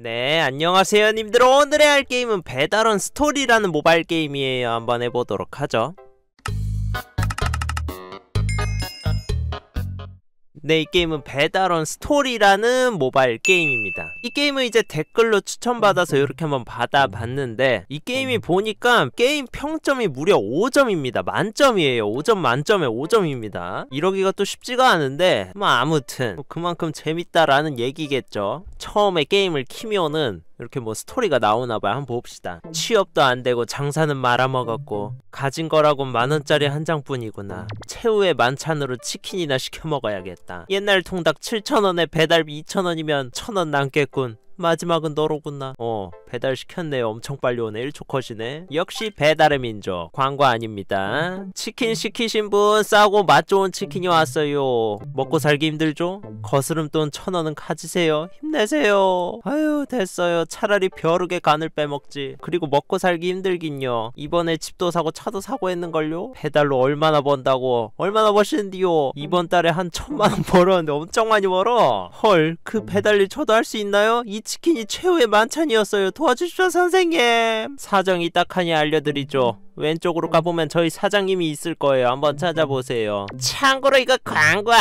네 안녕하세요 님들 오늘의 할 게임은 배달원 스토리라는 모바일 게임이에요 한번 해보도록 하죠 네, 이 게임은 배달원 스토리라는 모바일 게임입니다. 이 게임은 이제 댓글로 추천받아서 음. 이렇게 한번 받아봤는데 이 게임이 음. 보니까 게임 평점이 무려 5점입니다. 만점이에요. 5점 만점에 5점입니다. 이러기가 또 쉽지가 않은데 뭐 아무튼 뭐 그만큼 재밌다라는 얘기겠죠. 처음에 게임을 키면은 이렇게 뭐 스토리가 나오나봐요 한 번 봅시다 취업도 안되고 장사는 말아먹었고 가진 거라곤 만원짜리 한 장뿐이구나 최후의 만찬으로 치킨이나 시켜 먹어야겠다 옛날 통닭 7천원에 배달비 2천원이면 천원 남겠군 마지막은 너로구나 어 배달시켰네요 엄청 빨리 오네 1초 컷이네 역시 배달의 민족 광고 아닙니다 치킨 시키신 분 싸고 맛 좋은 치킨이 왔어요 먹고 살기 힘들죠? 거스름돈 천원은 가지세요 힘내세요 아유 됐어요 차라리 벼룩의 간을 빼먹지 그리고 먹고 살기 힘들긴요 이번에 집도 사고 차도 사고 했는걸요? 배달로 얼마나 번다고 얼마나 버시는디요 이번 달에 한 천만원 벌었는데 엄청 많이 벌어 헐그 배달일 저도 할 수 있나요? 치킨이 최후의 만찬이었어요. 도와주십시오 선생님. 사정이 딱하니 알려드리죠. 왼쪽으로 가보면 저희 사장님이 있을 거예요. 한번 찾아보세요. 참고로 이거 광고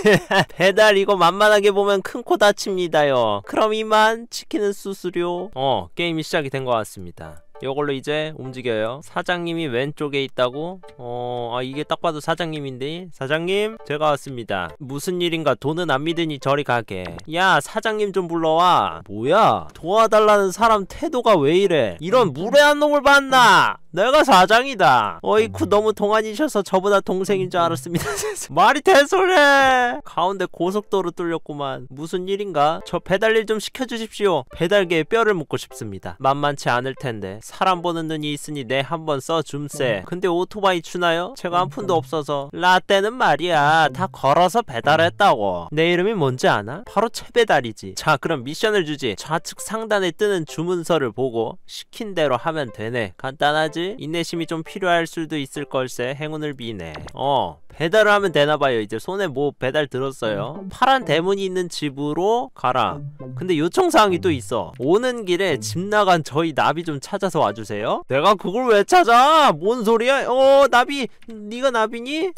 배달 이거 만만하게 보면 큰 코 다칩니다요. 그럼 이만 치킨은 수수료. 어 게임이 시작이 된 것 같습니다. 요걸로 이제 움직여요 사장님이 왼쪽에 있다고? 어... 아 이게 딱 봐도 사장님인데 사장님 제가 왔습니다 무슨 일인가 돈은 안 믿으니 저리 가게 야 사장님 좀 불러와 뭐야 도와달라는 사람 태도가 왜 이래 이런 무례한 놈을 봤나 내가 사장이다 어이쿠 음. 너무 동안이셔서 저보다 동생인 줄 음. 알았습니다 말이 대소래 가운데 고속도로 뚫렸구만 무슨 일인가 저 배달일 좀 시켜주십시오 배달계에 뼈를 묻고 싶습니다 만만치 않을 텐데 사람 보는 눈이 있으니 내 한번 써줌세 음. 근데 오토바이 주나요? 제가 한 푼도 없어서 라떼는 말이야 다 걸어서 배달했다고 내 이름이 뭔지 아나? 바로 채배달이지 자 그럼 미션을 주지 좌측 상단에 뜨는 주문서를 보고 시킨 대로 하면 되네 간단하지 있지? 인내심이 좀 필요할 수도 있을 걸세 행운을 비네 어 배달을 하면 되나봐요 이제 손에 뭐 배달 들었어요 파란 대문이 있는 집으로 가라 근데 요청사항이 또 있어 오는 길에 집 나간 저희 나비 좀 찾아서 와주세요 내가 그걸 왜 찾아 뭔 소리야 어 나비 네가 나비니?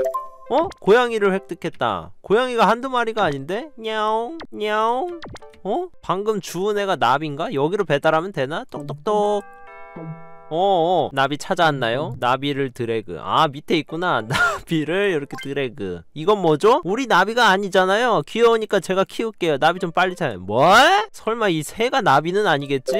어? 고양이를 획득했다 고양이가 한두 마리가 아닌데? 냐옹 냐옹 어? 방금 주운 애가 나비인가? 여기로 배달하면 되나? 똑똑똑 어어 어. 나비 찾아왔나요? 나비를 드래그 아 밑에 있구나 나비를 이렇게 드래그 이건 뭐죠? 우리 나비가 아니잖아요 귀여우니까 제가 키울게요 나비 좀 빨리 찾아요 뭐? 설마 이 새가 나비는 아니겠지?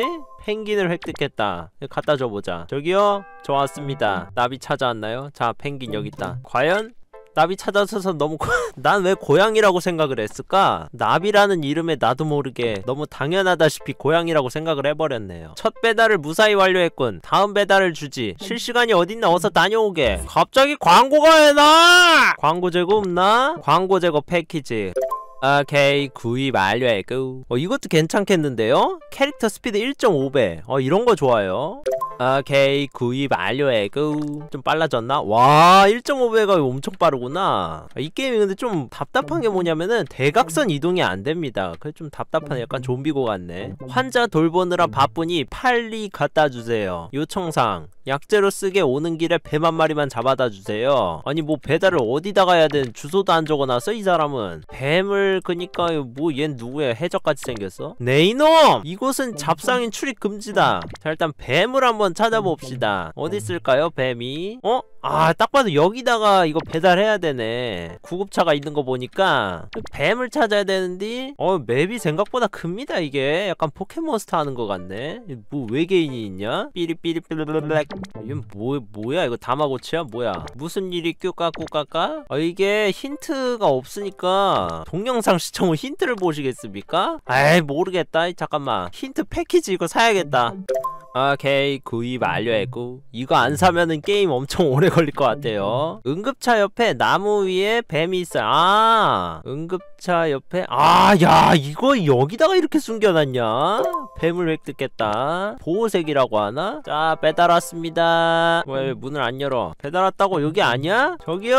펭귄을 획득했다 갖다 줘보자 저기요 좋았습니다 나비 찾아왔나요? 자 펭귄 여기 있다 과연 나비 찾아서서 너무 난 왜 고양이라고 생각을 했을까? 나비라는 이름에 나도 모르게 너무 당연하다시피 고양이라고 생각을 해버렸네요 첫 배달을 무사히 완료했군 다음 배달을 주지 실시간이 어딨나 어서 다녀오게 갑자기 광고가 해나 광고 재고 없나? 광고 재고 패키지 오케이 구입 완료했고 어, 이것도 괜찮겠는데요? 캐릭터 스피드 1.5배 어 이런거 좋아요 오케이 구입 완료해고 좀 빨라졌나? 와 1.5배가 엄청 빠르구나 이 게임이 근데 좀 답답한 게 뭐냐면은 대각선 이동이 안 됩니다 그게 좀답답한 약간 좀비고 같네 환자 돌보느라 바쁘니 빨리 갖다 주세요 요청상 약재로 쓰게 오는 길에 뱀 한 마리만 잡아다 주세요 아니 뭐 배달을 어디다 가야 해 되는 주소도 안 적어놨어 이 사람은 뱀을 그니까 뭐얜 누구야 해적같이 생겼어 네 이놈 이곳은 잡상인 출입 금지다 자 일단 뱀을 한번 찾아봅시다 어디 있을까요 뱀이 어? 아 딱 봐도 여기다가 이거 배달해야 되네 구급차가 있는 거 보니까 뱀을 찾아야 되는데 어 맵이 생각보다 큽니다 이게 약간 포켓몬스터 하는 것 같네 뭐 외계인이 있냐 삐리삐리삐리블랙 이건 뭐, 뭐야 이거 다마고치야 뭐야 무슨 일이 꾸까꾸까까? 아 이게 힌트가 없으니까 동영상 시청 후 힌트를 보시겠습니까? 에이 모르겠다 잠깐만 힌트 패키지 이거 사야겠다 오케이 구입 완료했고 이거 안 사면은 게임 엄청 오래 걸릴 것 같아요 응급차 옆에 나무 위에 뱀이 있어요 아 응급차 옆에 아야 이거 여기다가 이렇게 숨겨놨냐 뱀을 획득했다 보호색이라고 하나? 자 배달 왔습니다 왜 문을 안 열어 배달 왔다고 여기 아니야? 저기요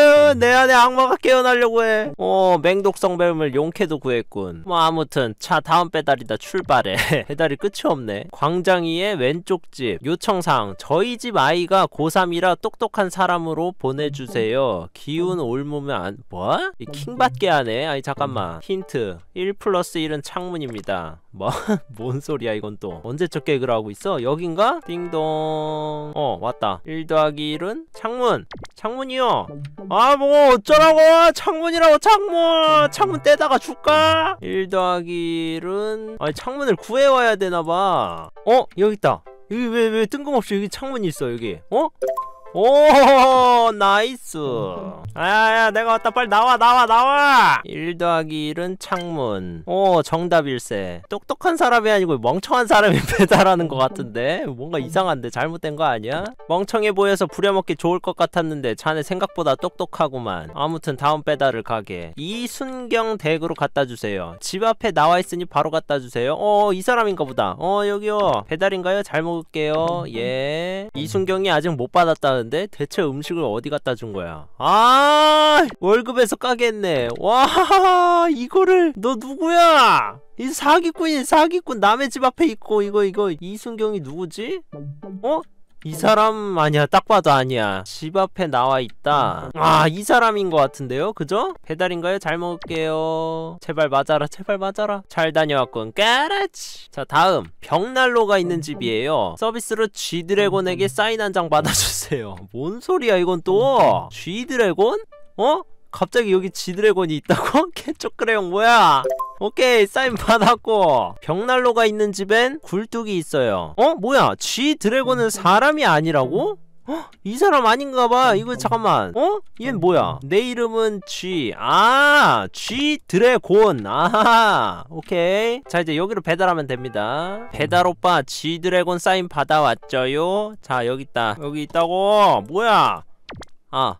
내 안에 악마가 깨어나려고 해. 어, 맹독성 뱀을 용케도 구했군. 뭐 아무튼 차 다음 배달이다 출발해. 배달이 끝이 없네. 광장이의 왼쪽 집 요청사항 저희 집 아이가 고3이라 똑똑한 사람으로 보내주세요. 기운 올무면 안... 뭐? 킹받게 하네. 아니 잠깐만. 힌트 1 플러스 1은 창문입니다. 뭐? 뭔 소리야 이건 또 언제 적 개그를 하고 있어? 여긴가? 띵동 어 왔다 1 더하기 1은 창문 창문이요 아뭐 어쩌라고 창문이라고 창문 창문 떼다가 죽까? 1 더하기 1은 아니 창문을 구해와야 되나봐 어? 여기 있다 여기 왜왜 뜬금없이 여기 창문이 있어 여기 어? 오 나이스 아야야 내가 왔다 빨리 나와 나와 나와 1 더하기 1은 창문 오 정답일세 똑똑한 사람이 아니고 멍청한 사람이 배달하는 것 같은데 뭔가 이상한데 잘못된 거 아니야? 멍청해 보여서 부려먹기 좋을 것 같았는데 자네 생각보다 똑똑하구만 아무튼 다음 배달을 가게 이순경 댁으로 갖다주세요 집 앞에 나와있으니 바로 갖다주세요 어이 사람인가 보다 어 여기요 배달인가요? 잘 먹을게요 예 이순경이 아직 못 받았다 준다는데 대체 음식을 어디 갖다 준 거야 아 월급에서 까겠네 와 이거를 너 누구야 이 사기꾼이 사기꾼 남의 집 앞에 있고 이거 이거 이순경이 누구지? 어? 이 사람 아니야 딱 봐도 아니야 집 앞에 나와 있다 음. 아이 사람인 것 같은데요 그죠? 배달인가요? 잘 먹을게요 제발 맞아라 제발 맞아라 잘 다녀왔군 까라치 자 다음 벽난로가 있는 음. 집이에요 서비스로 G드래곤에게 음. 사인 한 장 받아주세요 뭔 소리야 이건 또 G드래곤? 어? 갑자기 여기 G드래곤이 있다고? 개쪽그래용 뭐야 오케이 사인 받았고 벽난로가 있는 집엔 굴뚝이 있어요 어? 뭐야 쥐 드래곤은 사람이 아니라고? 어? 이 사람 아닌가봐 이거 잠깐만 어? 얘 뭐야 내 이름은 쥐아쥐 아, 드래곤 아하 오케이 자 이제 여기로 배달하면 됩니다 배달오빠 쥐 드래곤 사인 받아왔죠요 자 여기 있다 여기 있다고 뭐야 아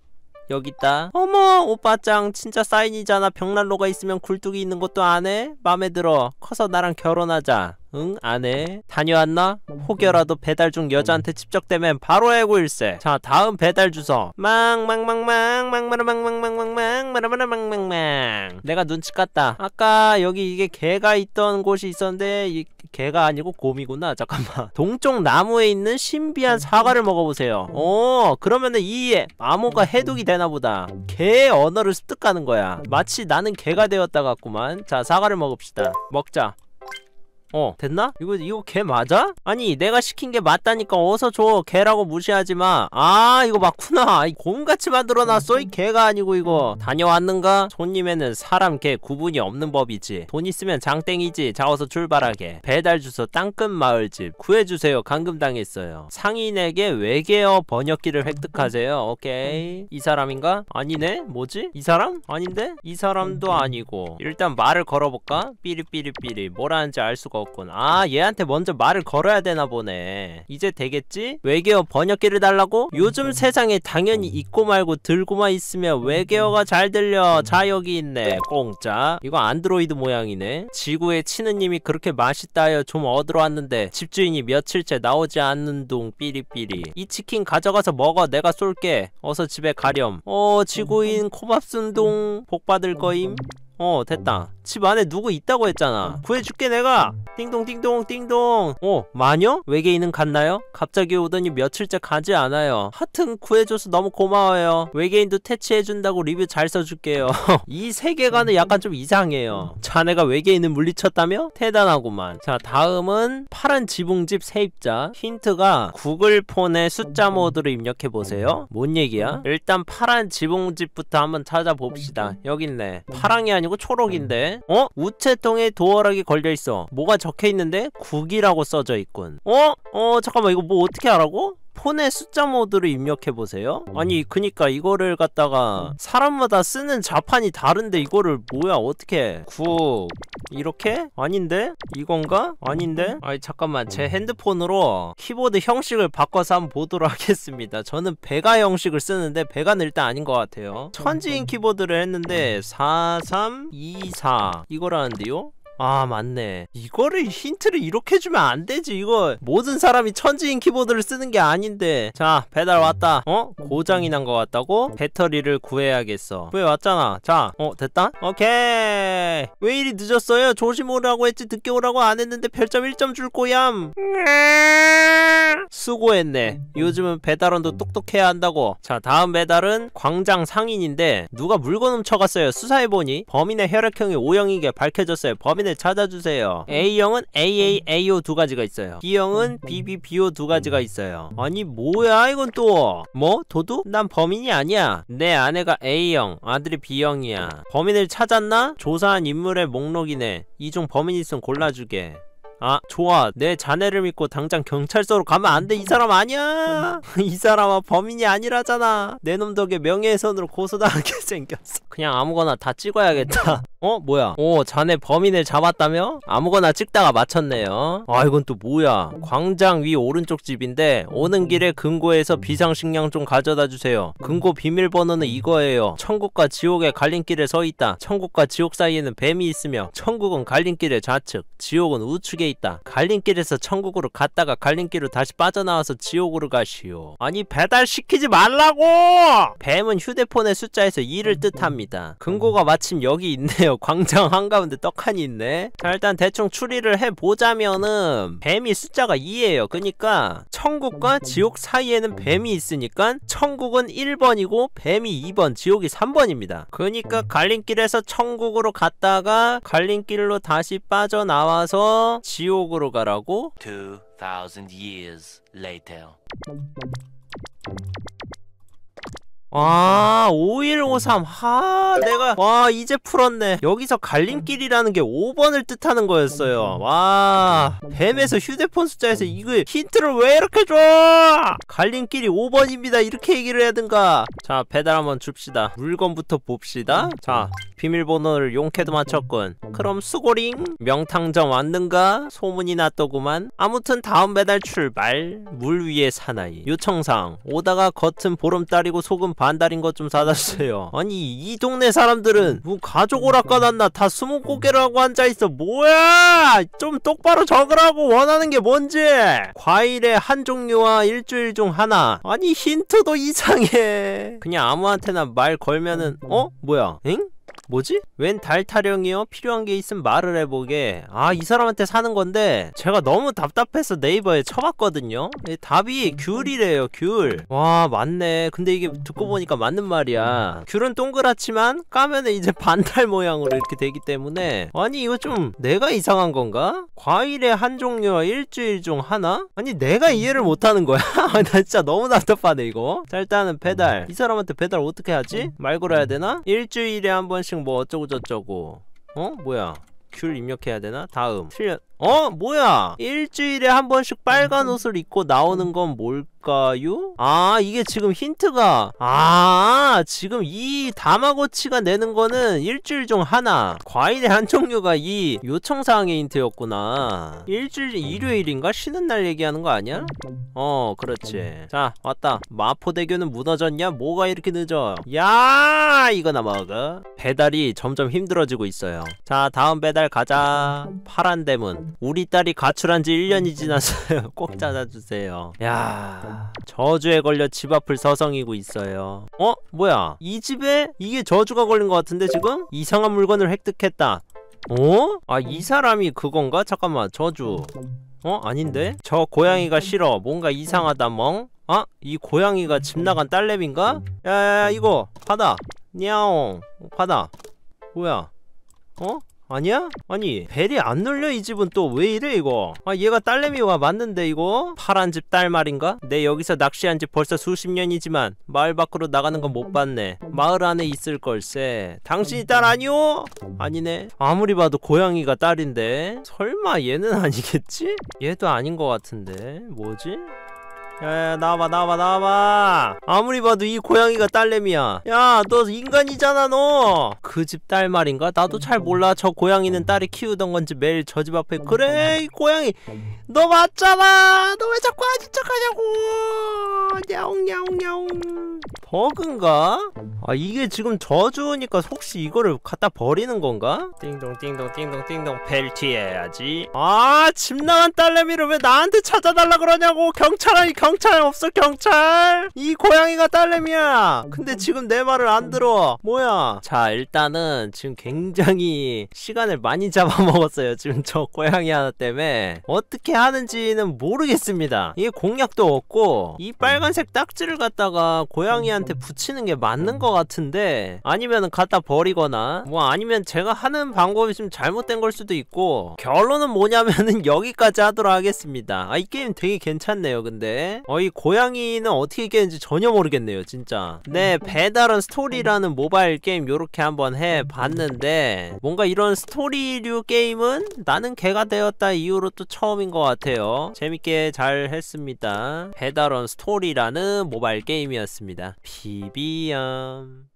여기 있다 어머 오빠짱 진짜 사인이잖아 벽난로가 있으면 굴뚝이 있는 것도 안 해? 맘에 들어 커서 나랑 결혼하자 응? 안해 다녀왔나? 혹여라도 배달 중 여자한테 집적되면 바로 해고일세 자 다음 배달 주소 망망망망 망망라망망망망망 마라마라망망망 내가 눈치 깠다 아까 여기 이게 개가 있던 곳이 있었는데 이 개가 아니고 곰이구나 잠깐만 동쪽 나무에 있는 신비한 사과를 먹어보세요 어 그러면은 이 암호가 해독이 되나보다 개의 언어를 습득하는 거야 마치 나는 개가 되었다 같구만 자 사과를 먹읍시다 먹자 어 됐나? 이거 이거 개 맞아? 아니 내가 시킨 게 맞다니까 어서 줘 개라고 무시하지 마 아 이거 맞구나 이 곰같이 만들어놨어 이 개가 아니고 이거 다녀왔는가? 손님에는 사람 개 구분이 없는 법이지 돈 있으면 장땡이지 자어서 출발하게 배달 주소 땅끝 마을집 구해주세요 감금당했어요 상인에게 외계어 번역기를 획득하세요 오케이 이 사람인가? 아니네 뭐지? 이 사람? 아닌데? 이 사람도 아니고 일단 말을 걸어볼까? 삐리삐리삐리 뭐라는지 알 수가 거군아 얘한테 먼저 말을 걸어야 되나 보네 이제 되겠지? 외계어 번역기를 달라고? 요즘 세상에 당연히 있고 말고 들고만 있으면 외계어가 잘 들려 자 여기 있네 공짜 이거 안드로이드 모양이네 지구의 치느님이 그렇게 맛있다 하여 좀 얻으러 왔는데 집주인이 며칠째 나오지 않는 둥 삐리삐리 이 치킨 가져가서 먹어 내가 쏠게 어서 집에 가렴 어 지구인 코밥순둥복 받을 거임 어 됐다 집 안에 누구 있다고 했잖아 어. 구해줄게 내가 띵동 띵동 띵동 어 마녀? 외계인은 갔나요? 갑자기 오더니 며칠째 가지 않아요 하튼 구해줘서 너무 고마워요 외계인도 퇴치해준다고 리뷰 잘 써줄게요 이 세계관은 약간 좀 이상해요 자네가 외계인을 물리쳤다며? 대단하구만 자 다음은 파란 지붕집 세입자 힌트가 구글 폰의 숫자 모드를 입력해보세요 뭔 얘기야? 일단 파란 지붕집부터 한번 찾아봅시다 여기 있네 파랑이 아니고 초록인데 어? 우체통에 도어락이 걸려있어 뭐가 적혀있는데? 국이라고 써져있군 어? 어 잠깐만 이거 뭐 어떻게 하라고? 폰의 숫자 모드를 입력해보세요 아니 그니까 이거를 갖다가 사람마다 쓰는 자판이 다른데 이거를 뭐야 어떻게 9 이렇게? 아닌데? 이건가? 아닌데? 아니 잠깐만 제 핸드폰으로 키보드 형식을 바꿔서 한번 보도록 하겠습니다 저는 배가 형식을 쓰는데 배가는 일단 아닌 것 같아요 천지인 키보드를 했는데 4324 이거라는데요? 아 맞네 이거를 힌트를 이렇게 주면 안 되지 이거 모든 사람이 천지인 키보드를 쓰는 게 아닌데 자 배달 왔다 어? 고장이 난 것 같다고? 배터리를 구해야겠어 왜 왔잖아 자어 됐다? 오케이 왜 이리 늦었어요? 조심 오라고 했지 늦게 오라고 안 했는데 별점 1점 줄 거얌 수고했네 요즘은 배달원도 똑똑해야 한다고 자 다음 배달은 광장 상인인데 누가 물건 훔쳐갔어요 수사해보니 범인의 혈액형이 O형인 게 밝혀졌어요 범인의 사전에 찾아주세요 음. A형은 AAAO 두 가지가 있어요 B형은 음. BBBO 두 가지가 음. 있어요 아니 뭐야 이건 또 뭐? 도둑? 난 범인이 아니야 내 아내가 A형 아들이 B형이야 범인을 찾았나? 조사한 인물의 목록이네 이중 범인 있으면 골라주게 아 좋아 내 자네를 믿고 당장 경찰서로 가면 안 돼 이 사람 아니야 이 사람은 범인이 아니라잖아 내 놈 덕에 명예훼손으로 고소당하게 생겼어 그냥 아무거나 다 찍어야겠다 어? 뭐야 어 자네 범인을 잡았다며? 아무거나 찍다가 맞췄네요 아 이건 또 뭐야 광장 위 오른쪽 집인데 오는 길에 금고에서 비상식량 좀 가져다주세요 금고 비밀번호는 이거예요 천국과 지옥의 갈림길에 서있다 천국과 지옥 사이에는 뱀이 있으며 천국은 갈림길의 좌측 지옥은 우측에 있다. 갈림길에서 천국으로 갔다가 갈림길로 다시 빠져나와서 지옥으로 가시오. 아니 배달시키지 말라고! 뱀은 휴대폰의 숫자에서 2를 뜻합니다. 금고가 마침 여기 있네요. 광장 한가운데 떡하니 있네. 자 일단 대충 추리를 해보자면은 뱀이 숫자가 2예요. 그니까 천국과 지옥 사이에는 뱀이 있으니까 천국은 1번이고 뱀이 2번, 지옥이 3번입니다. 그니까 갈림길에서 천국으로 갔다가 갈림길로 다시 빠져나와서 지 지옥으로 가라고 2000 years later 아 5153. 하 내가 와 이제 풀었네. 여기서 갈림길이라는 게 5번을 뜻하는 거였어요. 와 뱀에서 휴대폰 숫자에서 이거 힌트를 왜 이렇게 줘? 갈림길이 5번입니다. 이렇게 얘기를 해든가. 자 배달 한번 줍시다. 물건부터 봅시다. 자 비밀번호를 용케도 맞췄군. 그럼 수고링 명탕점 왔는가? 소문이 났더구만. 아무튼 다음 배달 출발. 물 위에 사나이. 요청사항. 오다가 겉은 보름달이고 속은 반달인 것 좀 사다주세요 아니 이 동네 사람들은 뭐 가족 오락가났나 다 스무 고개라고 앉아있어 뭐야 좀 똑바로 적으라고 원하는 게 뭔지 과일의 한 종류와 일주일 중 하나 아니 힌트도 이상해 그냥 아무한테나 말 걸면은 어? 뭐야 엥? 뭐지? 웬 달 타령이요? 필요한 게 있으면 말을 해보게 아 이 사람한테 사는 건데 제가 너무 답답해서 네이버에 쳐봤거든요 답이 귤이래요 귤 와 맞네 근데 이게 듣고 보니까 맞는 말이야 귤은 동그랗지만 까면은 이제 반달 모양으로 이렇게 되기 때문에 아니 이거 좀 내가 이상한 건가? 과일의 한 종류와 일주일 중 하나? 아니 내가 이해를 못하는 거야 나 진짜 너무 답답하네 이거 자 일단은 배달 이 사람한테 배달 어떻게 하지? 말 걸어야 되나? 일주일에 한 번씩 뭐 어쩌고저쩌고 어? 뭐야 귤 입력해야 되나? 다음 틀렸 어? 뭐야? 일주일에 한 번씩 빨간 음. 옷을 입고 나오는 음. 건 뭘까요? 아 이게 지금 힌트가 아 지금 이 다마고치가 내는 거는 일주일 중 하나 과일의 한 종류가 이 요청사항의 힌트였구나 일주일 일요일인가? 쉬는 날 얘기하는 거 아니야? 어 그렇지 자 왔다 마포대교는 무너졌냐? 뭐가 이렇게 늦어 야 이거나 먹어 배달이 점점 힘들어지고 있어요 자 다음 배달 가자 파란 대문 우리 딸이 가출한 지 1년이 지났어요꼭 음. 찾아주세요 야 음. 저주에 걸려 집 앞을 서성이고 있어요 어? 뭐야 이 집에? 이게 저주가 걸린 것 같은데 지금? 이상한 물건을 획득했다 어? 아 이 사람이 그건가? 잠깐만 저주 어? 아닌데? 저 고양이가 싫어 뭔가 이상하다 멍 아? 이 고양이가 집 나간 딸내미인가? 야야야 이거 받아 냐옹 받아 뭐야 어? 아니야? 아니 벨이 안 눌려 이 집은 또 왜 이래 이거 아 얘가 딸내미와 맞는데 이거 파란 집 딸 말인가? 내 여기서 낚시한 지 벌써 수십 년이지만 마을 밖으로 나가는 건 못 봤네 마을 안에 있을 걸세 당신이 딸 아니오? 아니네 아무리 봐도 고양이가 딸인데 설마 얘는 아니겠지? 얘도 아닌 것 같은데 뭐지? 야야 나와봐 나와봐 나와봐 아무리 봐도 이 고양이가 딸내미야 야 너 인간이잖아 너 그 집 딸 말인가? 나도 잘 몰라 저 고양이는 딸이 키우던 건지 매일 저 집 앞에 그래 이 고양이 너 맞잖아 너 왜 자꾸 아닌 척하냐고 야옹야옹야옹 버그인가? 아 이게 지금 저주니까 혹시 이거를 갖다 버리는 건가? 띵동 띵동 띵동 띵동 벨트해야지 아 집 나간 딸내미를 왜 나한테 찾아달라 그러냐고 경찰아이경 경찰 없어 경찰 이 고양이가 딸내미야 근데 지금 내 말을 안 들어 뭐야 자 일단은 지금 굉장히 시간을 많이 잡아먹었어요 지금 저 고양이 하나 때문에 어떻게 하는지는 모르겠습니다 이게 공약도 없고 이 빨간색 딱지를 갖다가 고양이한테 붙이는 게 맞는 것 같은데 아니면 갖다 버리거나 뭐 아니면 제가 하는 방법이 좀 잘못된 걸 수도 있고 결론은 뭐냐면은 여기까지 하도록 하겠습니다 아 이 게임 되게 괜찮네요 근데 네. 어이 고양이는 어떻게 깨는지 전혀 모르겠네요 진짜 네 음. 배달은 스토리라는 음. 모바일 게임 요렇게 한번 해봤는데 뭔가 이런 스토리류 게임은 나는 개가 되었다 이후로 또 처음인 것 같아요 재밌게 잘 했습니다 배달원 스토리라는 모바일 게임이었습니다 비비엄